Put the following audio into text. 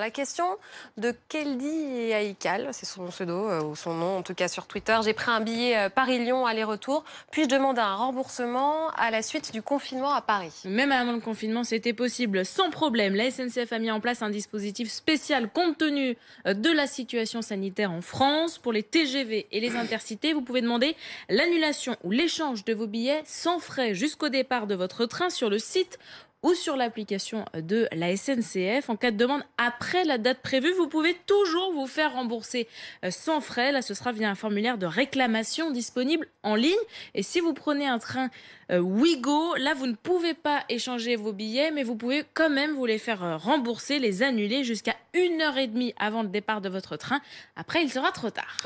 la question de Keldi et Aïkal, c'est son pseudo euh, ou son nom en tout cas sur Twitter. J'ai pris un billet euh, Paris-Lyon aller-retour, puis je demander un remboursement à la suite du confinement à Paris. Même avant le confinement, c'était possible sans problème. La SNCF a mis en place un dispositif spécial compte tenu euh, de la situation sanitaire en France. Pour les TGV et les intercités, vous pouvez demander l'annulation ou l'échange de vos billets sans frais jusqu'au départ de votre train sur le site ou sur l'application de la SNCF. En cas de demande après la date prévue, vous pouvez toujours vous faire rembourser euh, sans frais. Là, ce sera via un formulaire de réclamation disponible en ligne. Et si vous prenez un train Wigo, euh, là, vous ne pouvez pas échanger vos billets, mais vous pouvez quand même vous les faire euh, rembourser, les annuler jusqu'à une heure et demie avant le départ de votre train. Après, il sera trop tard.